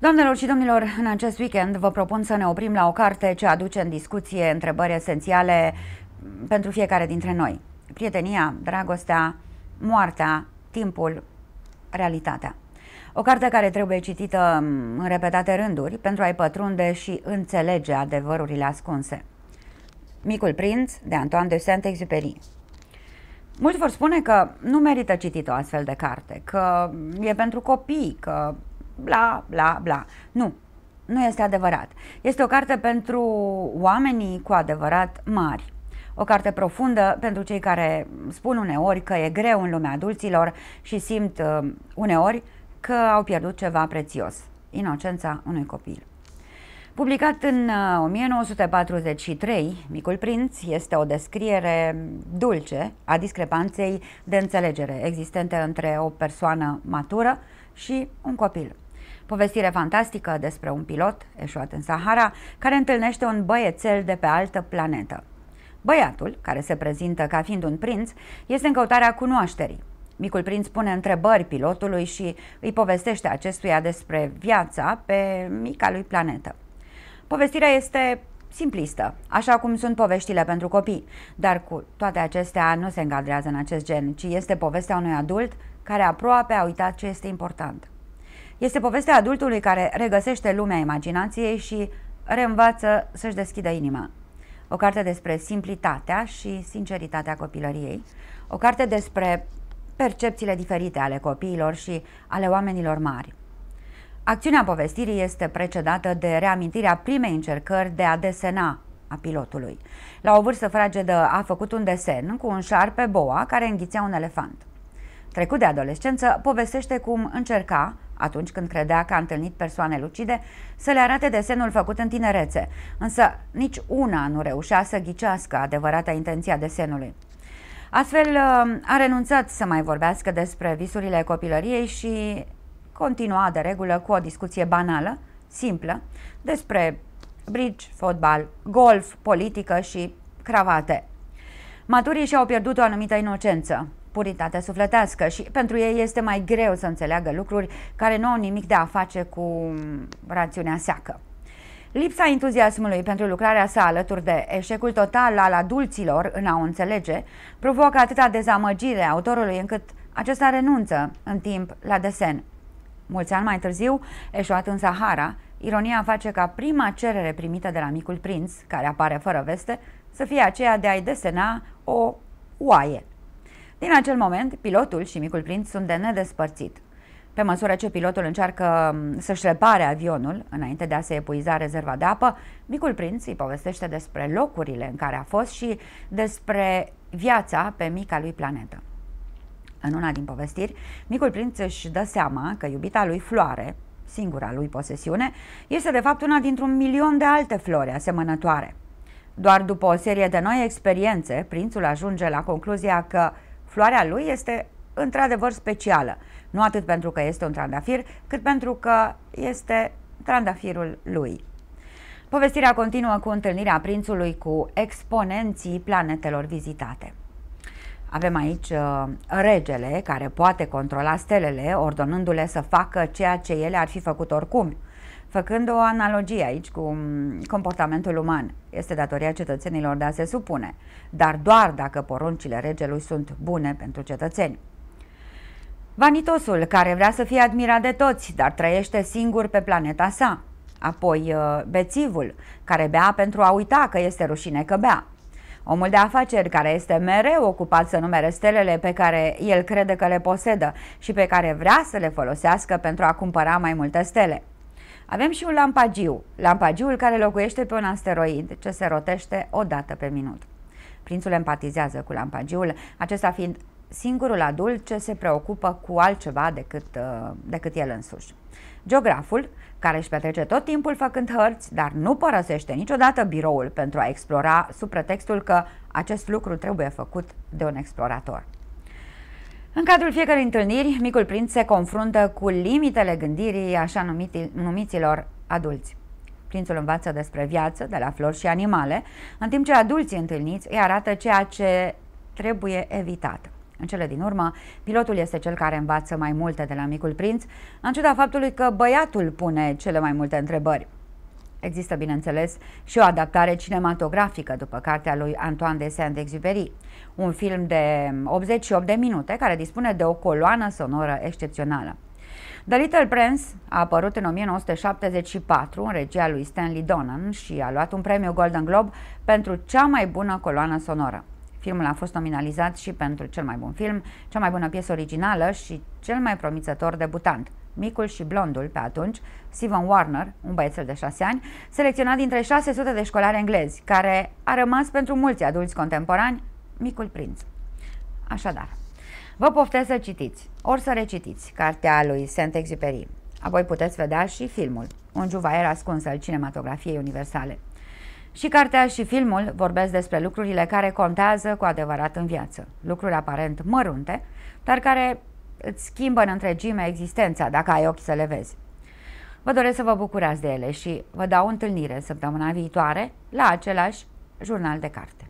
Doamnelor și domnilor, în acest weekend vă propun să ne oprim la o carte ce aduce în discuție întrebări esențiale pentru fiecare dintre noi. Prietenia, dragostea, moartea, timpul, realitatea. O carte care trebuie citită în repetate rânduri pentru a-i pătrunde și înțelege adevărurile ascunse. Micul prinț de Antoine de Saint-Exupéry Mulți vor spune că nu merită citit o astfel de carte, că e pentru copii, că bla, bla, bla. Nu, nu este adevărat. Este o carte pentru oamenii cu adevărat mari. O carte profundă pentru cei care spun uneori că e greu în lumea adulților și simt uh, uneori că au pierdut ceva prețios, inocența unui copil. Publicat în 1943, uh, Micul Prinț este o descriere dulce a discrepanței de înțelegere existente între o persoană matură și un copil. Povestire fantastică despre un pilot eșuat în Sahara care întâlnește un băiețel de pe altă planetă. Băiatul, care se prezintă ca fiind un prinț, este în căutarea cunoașterii. Micul prinț pune întrebări pilotului și îi povestește acestuia despre viața pe mica lui planetă. Povestirea este simplistă, așa cum sunt poveștile pentru copii, dar cu toate acestea nu se încadrează în acest gen, ci este povestea unui adult care aproape a uitat ce este important. Este povestea adultului care regăsește lumea imaginației și reînvață să-și deschidă inima. O carte despre simplitatea și sinceritatea copilăriei, o carte despre percepțiile diferite ale copiilor și ale oamenilor mari. Acțiunea povestirii este precedată de reamintirea primei încercări de a desena a pilotului. La o vârstă fragedă a făcut un desen cu un șarpe boa care înghițea un elefant. Trecut de adolescență, povestește cum încerca atunci când credea că a întâlnit persoane lucide, să le arate desenul făcut în tinerețe, însă nici una nu reușea să ghicească adevărata intenția desenului. Astfel, uh, a renunțat să mai vorbească despre visurile copilăriei și continua de regulă cu o discuție banală, simplă, despre bridge, fotbal, golf, politică și cravate. Maturii și-au pierdut o anumită inocență puritate sufletească și pentru ei este mai greu să înțeleagă lucruri care nu au nimic de a face cu rațiunea seacă. Lipsa entuziasmului pentru lucrarea sa alături de eșecul total al adulților în a o înțelege provoacă atâta dezamăgire autorului încât acesta renunță în timp la desen. Mulți ani mai târziu, eșuat în Sahara, ironia face ca prima cerere primită de la micul prinț, care apare fără veste, să fie aceea de a-i desena o oaie. Din acel moment, pilotul și micul prinț sunt de nedespărțit. Pe măsură ce pilotul încearcă să-și repare avionul, înainte de a se epuiza rezerva de apă, micul prinț îi povestește despre locurile în care a fost și despre viața pe mica lui planetă. În una din povestiri, micul prinț își dă seama că iubita lui floare, singura lui posesiune, este de fapt una dintr-un milion de alte flori asemănătoare. Doar după o serie de noi experiențe, prințul ajunge la concluzia că Floarea lui este într-adevăr specială, nu atât pentru că este un trandafir, cât pentru că este trandafirul lui. Povestirea continuă cu întâlnirea prințului cu exponenții planetelor vizitate. Avem aici uh, regele care poate controla stelele, ordonându-le să facă ceea ce ele ar fi făcut oricum – făcând o analogie aici cu mm, comportamentul uman. Este datoria cetățenilor de a se supune, dar doar dacă poruncile regelui sunt bune pentru cetățeni. Vanitosul, care vrea să fie admirat de toți, dar trăiește singur pe planeta sa. Apoi uh, bețivul, care bea pentru a uita că este rușine că bea. Omul de afaceri care este mereu ocupat să numere stelele pe care el crede că le posedă și pe care vrea să le folosească pentru a cumpăra mai multe stele. Avem și un lampagiu, lampagiul care locuiește pe un asteroid ce se rotește o dată pe minut. Prințul empatizează cu lampagiul, acesta fiind singurul adult ce se preocupă cu altceva decât, uh, decât el însuși. Geograful, care își petrece tot timpul făcând hărți, dar nu părăsește niciodată biroul pentru a explora sub pretextul că acest lucru trebuie făcut de un explorator. În cadrul fiecărei întâlniri, micul prinț se confruntă cu limitele gândirii așa numiti, numiților adulți. Prințul învață despre viață, de la flori și animale, în timp ce adulții întâlniți îi arată ceea ce trebuie evitat. În cele din urmă, pilotul este cel care învață mai multe de la micul prinț, în ciuda faptului că băiatul pune cele mai multe întrebări. Există, bineînțeles, și o adaptare cinematografică după cartea lui Antoine de Saint-Exupéry, un film de 88 de minute care dispune de o coloană sonoră excepțională. The Little Prince a apărut în 1974 în regia lui Stanley Donen și a luat un premiu Golden Globe pentru cea mai bună coloană sonoră. Filmul a fost nominalizat și pentru cel mai bun film, cea mai bună piesă originală și cel mai promițător debutant, micul și blondul pe atunci, Steven Warner, un băiețel de șase ani, selecționat dintre 600 de școlari englezi, care a rămas pentru mulți adulți contemporani Micul Prinț. Așadar, vă poftesc să citiți, ori să recitiți, cartea lui Saint-Exupéry. Apoi puteți vedea și filmul, un juvaier ascuns al cinematografiei universale. Și cartea și filmul vorbesc despre lucrurile care contează cu adevărat în viață, lucruri aparent mărunte, dar care îți schimbă în întregime existența dacă ai ochi să le vezi. Vă doresc să vă bucurați de ele și vă dau întâlnire săptămâna viitoare la același jurnal de carte.